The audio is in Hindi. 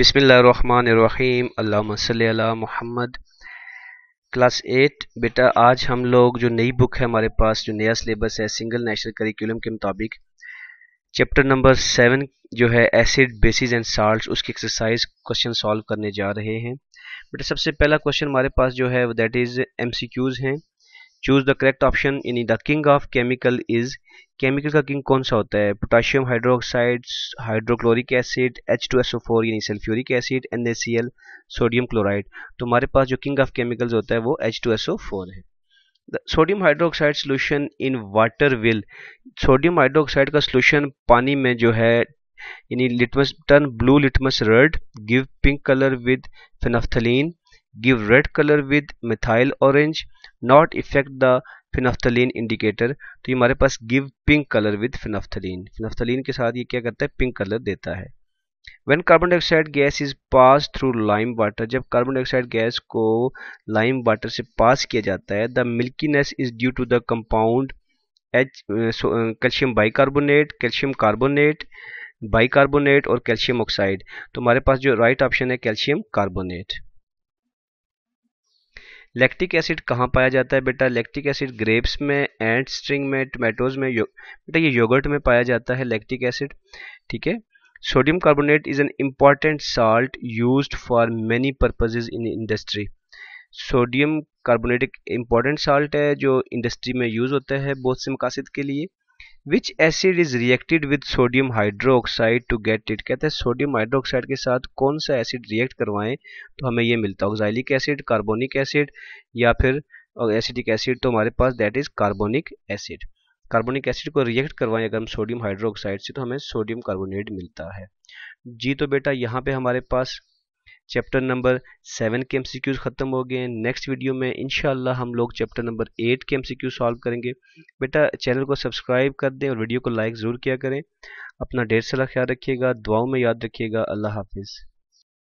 बिसमीम अल्लाम महमद क्लास एट बेटा आज हम लोग जो नई बुक है हमारे पास जो नया सिलेबस है सिंगल नेशनल करिकुलम के मुताबिक चैप्टर नंबर सेवन जो है एसिड बेसिस एंड साल्ट उसकी एक्सरसाइज क्वेश्चन सॉल्व करने जा रहे हैं बेटा सबसे पहला क्वेश्चन हमारे पास जो है दैट इज़ क्यूज़ हैं choose the correct option in the king of chemical is chemical का किंग कौन सा होता है potassium hydroxide hydrochloric acid H two S O four यानी sulphuric acid N A C L sodium chloride तो हमारे पास जो किंग ऑफ केमिकल्स होता है वो H two S O four है sodium hydroxide solution in water will sodium hydroxide का सोल्यूशन पानी में जो है यानी litmus turn blue litmus red give pink colour with phenolphthalein give red colour with methyl orange not effect the phenolphthalein indicator तो ये हमारे पास give pink colour with phenolphthalein phenolphthalein के साथ ये क्या करता है पिंक कलर देता है when carbon dioxide gas is pass through lime water जब कार्बन डाइऑक्साइड गैस को लाइम वाटर से पास किया जाता है the milkiness is due to the compound H calcium bicarbonate calcium carbonate bicarbonate और कैल्शियम ऑक्साइड तो हमारे पास जो राइट right ऑप्शन है कैल्शियम कार्बोनेट लैक्टिक एसिड कहाँ पाया जाता है बेटा लैक्टिक एसिड ग्रेप्स में एंड स्ट्रिंग में टमेटोज में बेटा ये योगर्ट में पाया जाता है लैक्टिक एसिड ठीक है sodium carbonate is an important salt use for many purposes in industry sodium carbonate एक इम्पॉर्टेंट साल्ट है जो इंडस्ट्री में यूज़ होता है बहुत से मकासद के लिए which acid is reacted with sodium hydroxide to get it कहते हैं सोडियम हाइड्रोक्साइड के साथ कौन सा एसिड रिएक्ट करवाएं तो हमें ये मिलता है ऑक्साइलिक एसिड कार्बोनिक एसिड या फिर एसिडिक एसिड तो हमारे पास that is carbonic acid carbonic acid को रिएक्ट करवाएं अगर हम सोडियम हाइड्रोक्साइड से तो हमें सोडियम कार्बोनेट मिलता है जी तो बेटा यहाँ पे हमारे पास चैप्टर नंबर सेवन के एमसीक्यूज ख़त्म हो गए हैं नेक्स्ट वीडियो में शाला हम लोग चैप्टर नंबर एट के एमसीक्यू सॉल्व करेंगे बेटा चैनल को सब्सक्राइब कर दें और वीडियो को लाइक ज़रूर किया करें अपना ढेर सारा ख्याल रखिएगा दुआओं में याद रखिएगा अल्लाह हाफिज़